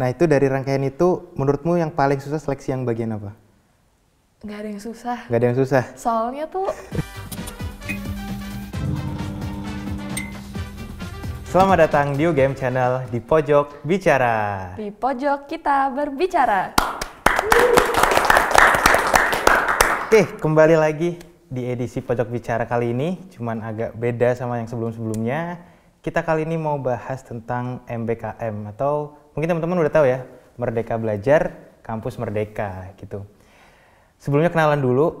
Nah itu dari rangkaian itu menurutmu yang paling susah seleksi yang bagian apa? Gak ada yang susah. Gak ada yang susah. Soalnya tuh. Selamat datang di game Channel di pojok bicara. Di pojok kita berbicara. Oke, eh, kembali lagi di edisi pojok bicara kali ini, cuman agak beda sama yang sebelum-sebelumnya kita kali ini mau bahas tentang MBKM atau mungkin teman-teman udah tahu ya, Merdeka Belajar, Kampus Merdeka gitu. Sebelumnya kenalan dulu,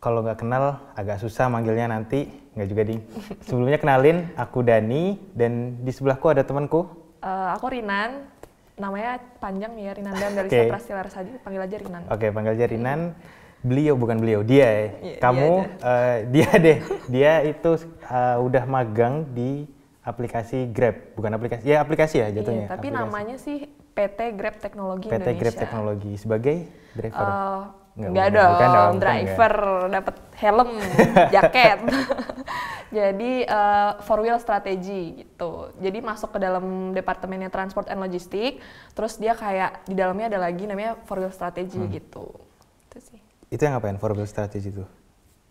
kalau nggak kenal agak susah manggilnya nanti, nggak juga ding. Sebelumnya kenalin, aku Dani dan di sebelahku ada temanku. Uh, aku Rinan, namanya panjang ya Rinan dan dari okay. Saprastila Rasadi, panggil aja Rinan. Oke, okay, panggil aja Rinan. Iya. beliau bukan beliau dia ya. Iya, kamu dia, uh, eh, dia deh dia itu uh, udah magang di aplikasi Grab, bukan aplikasi. Ya, aplikasi ya jatuhnya. Iya, tapi aplikasi. namanya sih PT Grab Teknologi PT Indonesia. PT Grab Teknologi sebagai driver. Uh, eh, Enggak, dong, bukan ya. driver dapat helm, hmm. jaket. Jadi uh, eh, four wheel strategy gitu. Jadi masuk ke dalam departemennya transport and logistik, terus dia kayak di dalamnya ada lagi namanya four wheel strategy hmm. gitu. Itu sih. Itu yang ngapain four wheel strategy itu?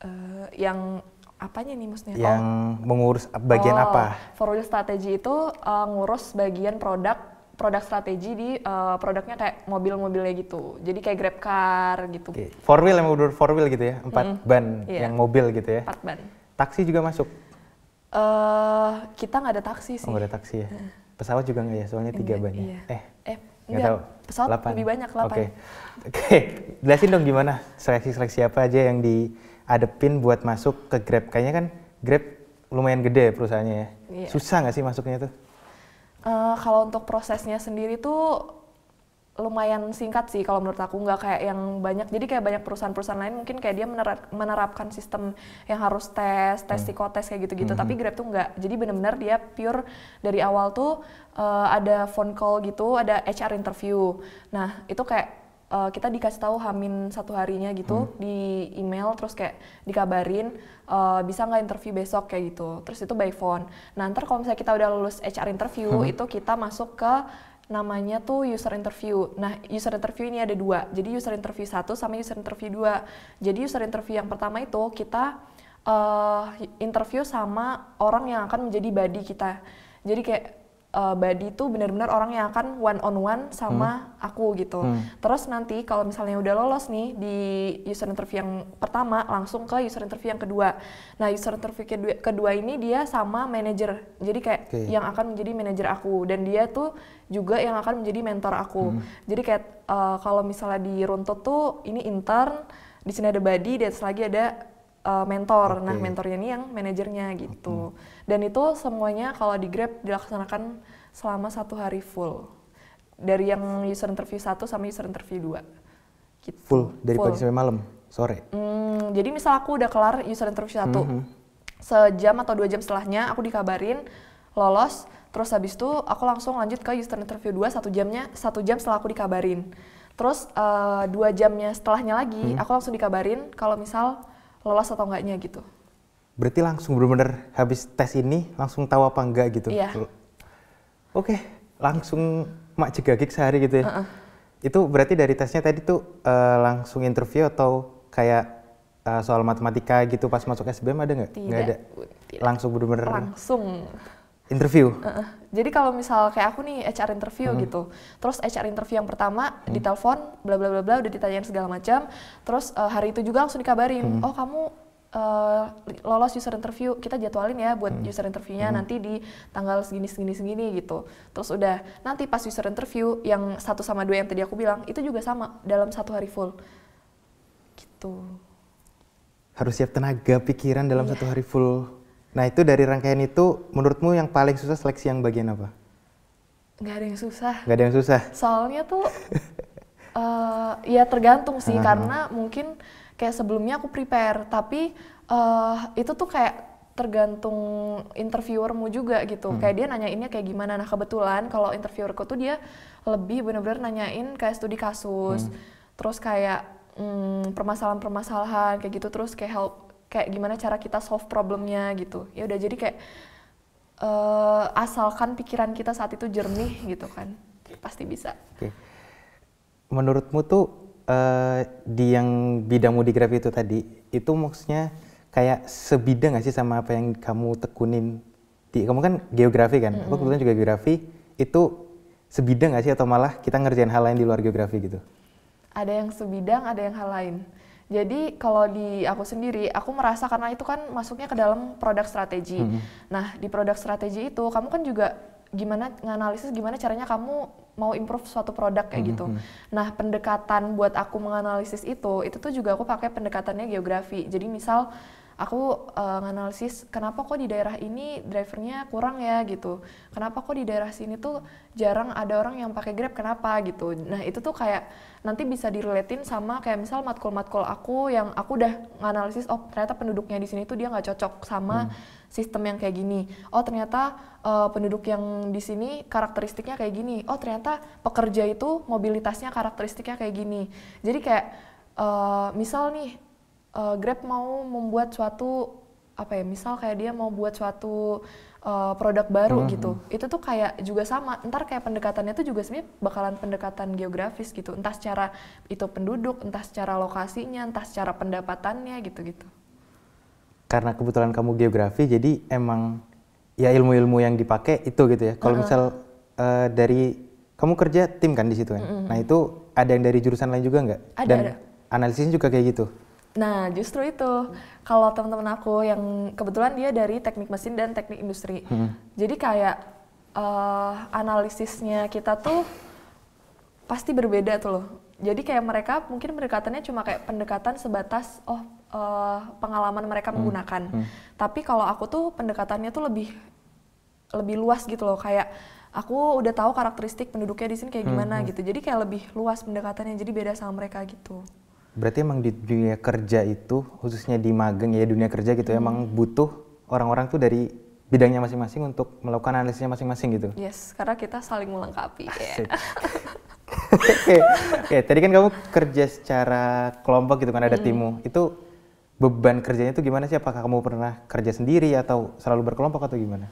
Uh, yang apanya nih musnya? Yang oh. mengurus bagian oh, apa? For real strategy itu uh, ngurus bagian produk produk strategi di uh, produknya kayak mobil-mobilnya gitu. Jadi kayak Grab car gitu. Okay. Four wheel yang udah four wheel gitu ya, empat -hmm. ban yeah. yang mobil gitu ya. Empat ban. Taksi juga masuk? Uh, kita nggak ada taksi oh, sih. Oh, nggak ada taksi ya. Pesawat juga nggak ya, soalnya tiga ban ya. Iya. Eh, eh nggak tahu. Pesawat 8. lebih banyak, delapan. Oke, okay. okay. jelasin dong gimana seleksi-seleksi apa aja yang di ada pin buat masuk ke Grab. Kayaknya kan Grab lumayan gede ya perusahaannya ya. Yeah. Susah nggak sih masuknya tuh? Uh, kalau untuk prosesnya sendiri tuh lumayan singkat sih kalau menurut aku nggak kayak yang banyak jadi kayak banyak perusahaan-perusahaan lain mungkin kayak dia menerap, menerapkan sistem yang harus tes tes hmm. psikotes kayak gitu-gitu mm-hmm. tapi Grab tuh nggak jadi benar-benar dia pure dari awal tuh uh, ada phone call gitu ada HR interview nah itu kayak uh, kita dikasih tahu Hamin satu harinya gitu hmm. di email terus kayak dikabarin uh, bisa nggak interview besok kayak gitu terus itu by phone nah ntar kalau misalnya kita udah lulus HR interview hmm. itu kita masuk ke namanya tuh user interview. Nah, user interview ini ada dua. Jadi user interview satu sama user interview dua. Jadi user interview yang pertama itu kita uh, interview sama orang yang akan menjadi body kita. Jadi kayak uh, Badi tuh benar-benar orang yang akan one on one sama hmm. aku gitu. Hmm. Terus nanti kalau misalnya udah lolos nih di user interview yang pertama langsung ke user interview yang kedua. Nah, user interview kedua, kedua ini dia sama manajer. Jadi kayak okay. yang akan menjadi manajer aku dan dia tuh juga yang akan menjadi mentor aku. Hmm. Jadi kayak uh, kalau misalnya di Runtut tuh ini intern, di sini ada Badi, dan lagi ada uh, mentor. Okay. Nah, mentornya ini yang manajernya gitu. Okay. Dan itu semuanya kalau di Grab dilaksanakan selama satu hari full. Dari yang user interview satu sama user interview dua. Gitu. Full dari full. pagi sampai malam, sore. Hmm, jadi misal aku udah kelar user interview satu, mm -hmm. sejam atau dua jam setelahnya aku dikabarin lolos. Terus habis itu aku langsung lanjut ke user interview dua satu jamnya satu jam setelah aku dikabarin. Terus uh, dua jamnya setelahnya lagi hmm. aku langsung dikabarin kalau misal lolos atau enggaknya gitu. Berarti langsung benar-benar habis tes ini langsung tahu apa enggak gitu? Iya. Oke, langsung mak cegagik sehari gitu ya? Uh -uh. Itu berarti dari tesnya tadi tuh uh, langsung interview atau kayak uh, soal matematika gitu pas masuk SBM ada nggak? Nggak ada. Tidak. Langsung benar-benar. Langsung interview. Uh, jadi kalau misal kayak aku nih HR interview hmm. gitu, terus HR interview yang pertama hmm. ditelepon, bla bla bla bla, udah ditanyain segala macam, terus uh, hari itu juga langsung dikabarin, hmm. oh kamu uh, lolos user interview, kita jadwalin ya buat hmm. user interviewnya hmm. nanti di tanggal segini segini segini gitu. Terus udah nanti pas user interview yang satu sama dua yang tadi aku bilang itu juga sama dalam satu hari full, gitu. Harus siap tenaga, pikiran dalam yeah. satu hari full Nah itu dari rangkaian itu menurutmu yang paling susah seleksi yang bagian apa? Gak ada yang susah. Gak ada yang susah. Soalnya tuh uh, ya tergantung sih uh -huh. karena mungkin kayak sebelumnya aku prepare tapi uh, itu tuh kayak tergantung interviewermu juga gitu. Hmm. Kayak dia nanyainnya kayak gimana. Nah kebetulan kalau interviewerku tuh dia lebih bener-bener nanyain kayak studi kasus, hmm. terus kayak hmm, permasalahan-permasalahan kayak gitu terus kayak help kayak gimana cara kita solve problemnya gitu ya udah jadi kayak uh, asalkan pikiran kita saat itu jernih gitu kan pasti bisa okay. menurutmu tuh uh, di yang bidangmu di grafi itu tadi itu maksudnya kayak sebidang gak sih sama apa yang kamu tekunin di kamu kan geografi kan mm -hmm. aku kebetulan juga geografi itu sebidang gak sih atau malah kita ngerjain hal lain di luar geografi gitu ada yang sebidang ada yang hal lain jadi kalau di aku sendiri, aku merasa karena itu kan masuknya ke dalam produk strategi. Hmm. Nah di produk strategi itu kamu kan juga gimana menganalisis gimana caranya kamu mau improve suatu produk kayak mm -hmm. gitu. Mm-hmm. Nah, pendekatan buat aku menganalisis itu, itu tuh juga aku pakai pendekatannya geografi. Jadi misal aku uh, nganalisis kenapa kok di daerah ini drivernya kurang ya gitu kenapa kok di daerah sini tuh jarang ada orang yang pakai grab kenapa gitu nah itu tuh kayak nanti bisa direlatin sama kayak misal matkul-matkul aku yang aku udah nganalisis oh ternyata penduduknya di sini tuh dia nggak cocok sama hmm sistem yang kayak gini. Oh ternyata uh, penduduk yang di sini karakteristiknya kayak gini. Oh ternyata pekerja itu mobilitasnya karakteristiknya kayak gini. Jadi kayak uh, misal nih uh, Grab mau membuat suatu apa ya misal kayak dia mau buat suatu uh, produk baru mm -hmm. gitu itu tuh kayak juga sama ntar kayak pendekatannya tuh juga sebenarnya bakalan pendekatan geografis gitu entah secara itu penduduk entah secara lokasinya entah secara pendapatannya gitu gitu karena kebetulan kamu geografi jadi emang ya ilmu-ilmu yang dipakai itu gitu ya kalau uh misal uh, dari kamu kerja tim kan di situ kan mm -hmm. nah itu ada yang dari jurusan lain juga nggak ada, dan ada. analisisnya juga kayak gitu Nah, justru itu. Kalau teman-teman aku yang kebetulan dia dari teknik mesin dan teknik industri. Hmm. Jadi kayak uh, analisisnya kita tuh pasti berbeda tuh loh. Jadi kayak mereka mungkin pendekatannya cuma kayak pendekatan sebatas oh uh, pengalaman mereka hmm. menggunakan. Hmm. Tapi kalau aku tuh pendekatannya tuh lebih lebih luas gitu loh kayak aku udah tahu karakteristik penduduknya di sini kayak hmm, gimana hmm. gitu. Jadi kayak lebih luas pendekatannya jadi beda sama mereka gitu. Berarti emang di dunia kerja itu khususnya di magang ya dunia kerja gitu hmm. emang butuh orang-orang tuh dari bidangnya masing-masing untuk melakukan analisisnya masing-masing gitu. Yes, karena kita saling melengkapi. Ya. Oke, Oke, okay. okay, tadi kan kamu kerja secara kelompok gitu kan ada hmm. timu. Itu beban kerjanya tuh gimana sih? Apakah kamu pernah kerja sendiri atau selalu berkelompok atau gimana?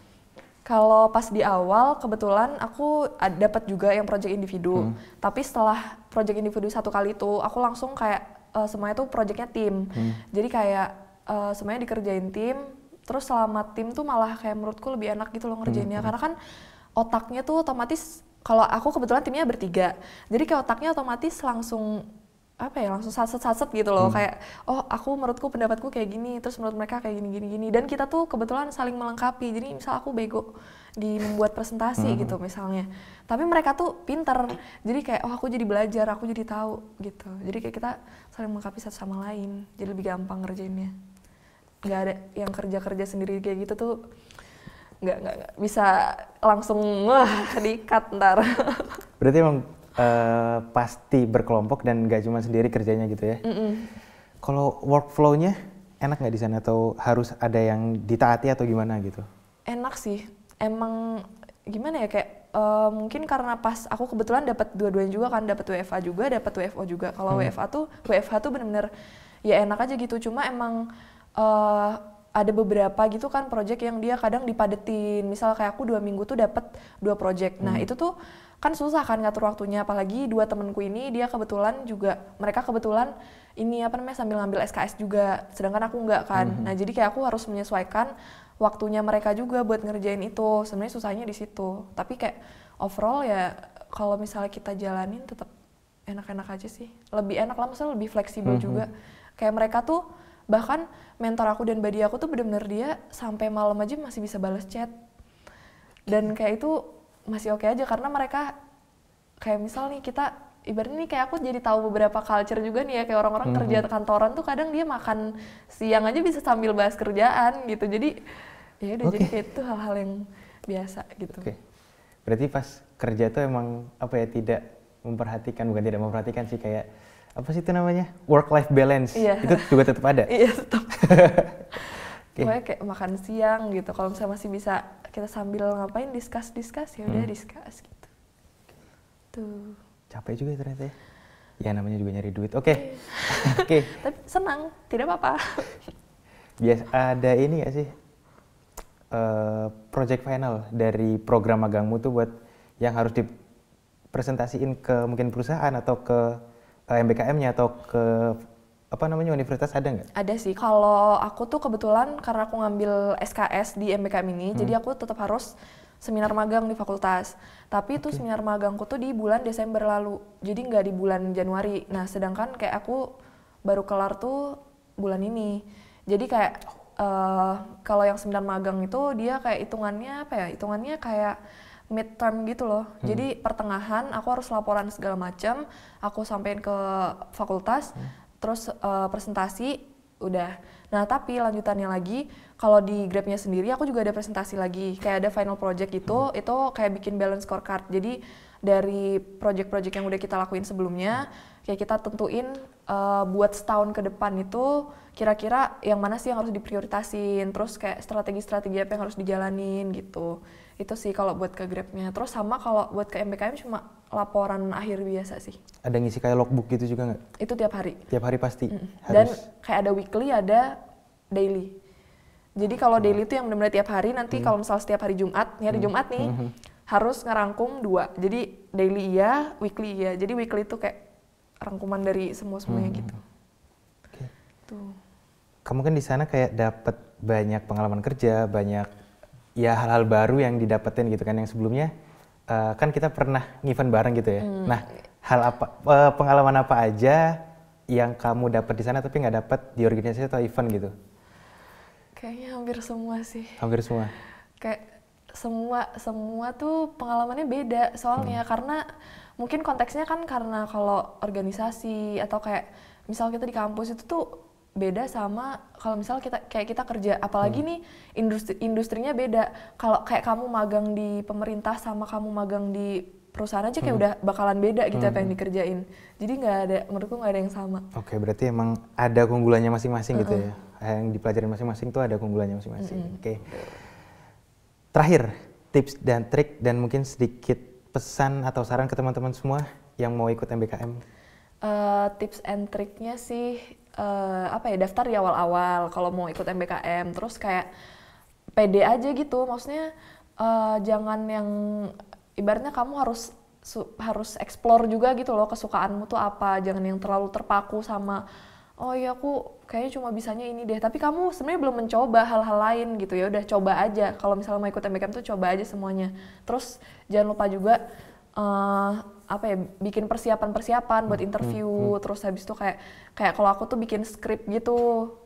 Kalau pas di awal kebetulan aku dapat juga yang project individu. Hmm. Tapi setelah project individu satu kali itu aku langsung kayak uh, semuanya tuh projectnya tim. Hmm. Jadi kayak uh, semuanya dikerjain tim. Terus selama tim tuh malah kayak menurutku lebih enak gitu loh ngerjainnya hmm. karena kan otaknya tuh otomatis kalau aku kebetulan timnya bertiga. Jadi kayak otaknya otomatis langsung apa ya langsung saset-saset gitu loh hmm. kayak oh aku menurutku pendapatku kayak gini terus menurut mereka kayak gini gini gini dan kita tuh kebetulan saling melengkapi jadi misal aku bego di membuat presentasi hmm. gitu misalnya tapi mereka tuh pinter jadi kayak oh aku jadi belajar aku jadi tahu gitu jadi kayak kita saling melengkapi satu sama lain jadi lebih gampang ngerjainnya nggak ada yang kerja kerja sendiri kayak gitu tuh nggak nggak bisa langsung wah dikat ntar berarti emang Eh, pasti berkelompok dan gak cuma sendiri kerjanya gitu ya. Mm -mm. Kalau workflow-nya enak nggak di sana atau harus ada yang ditaati atau gimana gitu? Enak sih, emang gimana ya kayak uh, mungkin karena pas aku kebetulan dapat dua-duanya juga kan dapat WFA juga dapat WFO juga kalau hmm. WFA tuh WFH tuh bener-bener ya enak aja gitu cuma emang uh, ada beberapa gitu kan project yang dia kadang dipadetin. Misal kayak aku dua minggu tuh dapat dua project. Nah hmm. itu tuh kan susah kan ngatur waktunya. Apalagi dua temenku ini dia kebetulan juga mereka kebetulan ini apa namanya sambil ngambil SKS juga. Sedangkan aku nggak kan. Hmm. Nah jadi kayak aku harus menyesuaikan waktunya mereka juga buat ngerjain itu. Sebenarnya susahnya di situ. Tapi kayak overall ya kalau misalnya kita jalanin tetap enak-enak aja sih. Lebih enak lah maksudnya lebih fleksibel hmm. juga. Kayak mereka tuh bahkan mentor aku dan badi aku tuh bener-bener dia sampai malam aja masih bisa balas chat dan kayak itu masih oke okay aja karena mereka kayak misal nih kita ibaratnya nih kayak aku jadi tahu beberapa culture juga nih ya kayak orang-orang mm -hmm. kerja mhm. kantoran tuh kadang dia makan siang aja bisa sambil bahas kerjaan gitu jadi ya udah okay. jadi kayak itu hal-hal yang biasa gitu. Oke. Okay. Berarti pas kerja tuh emang apa ya tidak memperhatikan bukan tidak memperhatikan sih kayak apa sih itu namanya work life balance yeah. itu juga tetap ada iya tetap okay. Pokoknya kayak makan siang gitu kalau misalnya masih bisa kita sambil ngapain diskus diskus ya udah hmm. diskus gitu tuh capek juga ternyata ya ya namanya juga nyari duit oke okay. Iya. oke okay. tapi senang tidak apa-apa biasa ada ini gak sih uh, project final dari program magangmu tuh buat yang harus dipresentasiin ke mungkin perusahaan atau ke Eh, MBKM-nya atau ke apa namanya universitas ada nggak? Ada sih. Kalau aku tuh kebetulan karena aku ngambil SKS di MBKM ini, hmm. jadi aku tetap harus seminar magang di fakultas. Tapi okay. itu seminar magangku tuh di bulan Desember lalu, jadi nggak di bulan Januari. Nah, sedangkan kayak aku baru kelar tuh bulan ini. Jadi kayak uh, kalau yang seminar magang itu dia kayak hitungannya apa ya? Hitungannya kayak midterm gitu loh. Hmm. Jadi pertengahan aku harus laporan segala macam, aku sampein ke fakultas, hmm. terus uh, presentasi udah. Nah, tapi lanjutannya lagi kalau di Grabnya sendiri aku juga ada presentasi lagi. Kayak ada final project gitu, hmm. itu kayak bikin balance scorecard. Jadi dari project-project yang udah kita lakuin sebelumnya, kayak kita tentuin uh, buat setahun ke depan itu kira-kira yang mana sih yang harus diprioritasin, terus kayak strategi-strategi apa yang harus dijalanin gitu itu sih kalau buat ke Grabnya. Terus sama kalau buat ke MPKM cuma laporan akhir biasa sih. Ada ngisi kayak logbook gitu juga nggak? Itu tiap hari. Tiap hari pasti. Mm. Harus. Dan kayak ada weekly, ada daily. Jadi kalau daily itu yang benar-benar tiap hari. Nanti hmm. kalau misalnya setiap hari Jumat, nih hari hmm. Jumat nih harus ngerangkum dua. Jadi daily iya, weekly iya. Jadi weekly itu kayak rangkuman dari semua semuanya hmm. gitu. Okay. Tuh. Kamu kan di sana kayak dapat banyak pengalaman kerja, banyak ya hal-hal baru yang didapetin gitu kan yang sebelumnya uh, kan kita pernah event bareng gitu ya. Hmm. Nah, hal apa uh, pengalaman apa aja yang kamu dapat di sana tapi nggak dapat di organisasi atau event gitu? Kayaknya hampir semua sih. Hampir semua. Kayak semua semua tuh pengalamannya beda soalnya hmm. karena mungkin konteksnya kan karena kalau organisasi atau kayak misal kita di kampus itu tuh beda sama kalau misalnya kita kayak kita kerja apalagi hmm. nih industri industrinya beda kalau kayak kamu magang di pemerintah sama kamu magang di perusahaan aja kayak hmm. udah bakalan beda gitu hmm. apa yang hmm. dikerjain jadi nggak ada menurutku nggak ada yang sama oke okay, berarti emang ada keunggulannya masing-masing mm -hmm. gitu ya eh, yang dipelajari masing-masing tuh ada keunggulannya masing-masing mm -hmm. oke okay. terakhir tips dan trik dan mungkin sedikit pesan atau saran ke teman-teman semua yang mau ikut MBKM uh, eh, tips and triknya sih uh, apa ya daftar di awal-awal kalau mau ikut MBKM terus kayak PD aja gitu maksudnya uh, jangan yang ibaratnya kamu harus su, harus explore juga gitu loh kesukaanmu tuh apa jangan yang terlalu terpaku sama oh iya aku kayaknya cuma bisanya ini deh tapi kamu sebenarnya belum mencoba hal-hal lain gitu ya udah coba aja kalau misalnya mau ikut MBKM tuh coba aja semuanya terus jangan lupa juga uh, apa ya bikin persiapan-persiapan buat hmm, hmm, interview hmm, hmm. terus habis itu kayak kayak kalau aku tuh bikin skrip gitu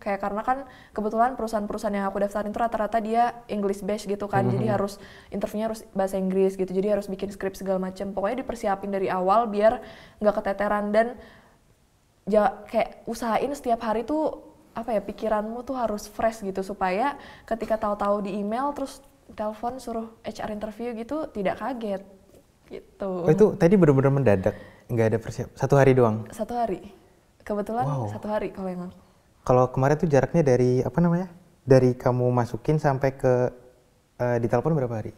kayak karena kan kebetulan perusahaan-perusahaan yang aku daftarin tuh rata-rata dia English based gitu kan hmm. jadi hmm, harus interviewnya harus bahasa Inggris gitu jadi harus bikin skrip segala macam pokoknya dipersiapin dari awal biar nggak keteteran dan ja, kayak usahain setiap hari tuh apa ya pikiranmu tuh harus fresh gitu supaya ketika tahu-tahu di email terus telepon suruh HR interview gitu tidak kaget gitu. Oh, itu tadi benar-benar mendadak, nggak ada persiap. Satu hari doang. Satu hari. Kebetulan wow. satu hari kalau yang aku. Kalau kemarin tuh jaraknya dari apa namanya? Dari kamu masukin sampai ke uh, di telepon berapa hari?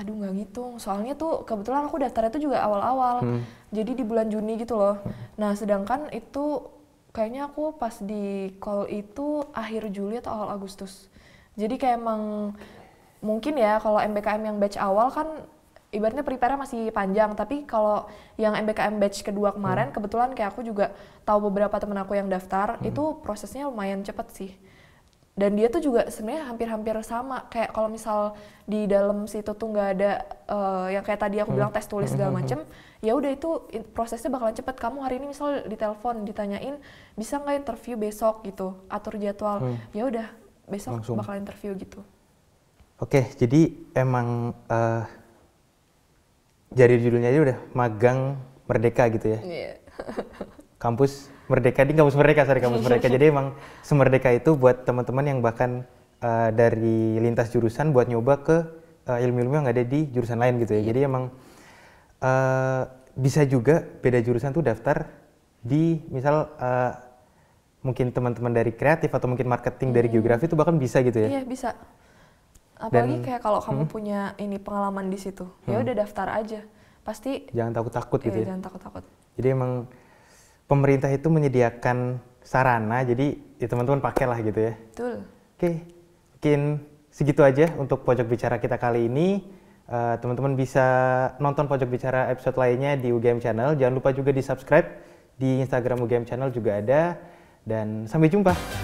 Aduh nggak ngitung. Soalnya tuh kebetulan aku daftarnya tuh juga awal-awal. Hmm. Jadi di bulan Juni gitu loh. Hmm. Nah, sedangkan itu kayaknya aku pas di call itu akhir Juli atau awal Agustus. Jadi kayak emang mungkin ya kalau MBKM yang batch awal kan ibaratnya prepare masih panjang tapi kalau yang MBKM batch kedua kemarin hmm. kebetulan kayak aku juga tahu beberapa temen aku yang daftar hmm. itu prosesnya lumayan cepet sih dan dia tuh juga sebenarnya hampir-hampir sama kayak kalau misal di dalam situ tuh nggak ada uh, yang kayak tadi aku bilang tes tulis segala hmm. macem ya udah itu prosesnya bakalan cepet kamu hari ini misal ditelepon ditanyain bisa nggak interview besok gitu atur jadwal hmm. ya udah besok Langsung. bakal interview gitu oke okay, jadi emang uh, jadi judulnya aja udah magang merdeka gitu ya. Yeah. kampus merdeka ini kampus merdeka sorry kampus merdeka. Jadi emang semerdeka itu buat teman-teman yang bahkan uh, dari lintas jurusan buat nyoba ke uh, ilmu-ilmu yang ada di jurusan lain gitu ya. Yeah. Jadi emang uh, bisa juga beda jurusan tuh daftar di misal uh, mungkin teman-teman dari kreatif atau mungkin marketing hmm. dari geografi itu bahkan bisa gitu ya. Iya, yeah, bisa apalagi Dan, kayak kalau kamu hmm? punya ini pengalaman di situ ya hmm. ya udah daftar aja pasti jangan takut takut iya, gitu iya, jangan takut takut jadi emang pemerintah itu menyediakan sarana jadi ya teman-teman pakailah gitu ya betul oke mungkin segitu aja untuk pojok bicara kita kali ini eh, teman-teman uh, bisa nonton pojok bicara episode lainnya di UGM channel jangan lupa juga di subscribe di Instagram UGM channel juga ada dan sampai jumpa.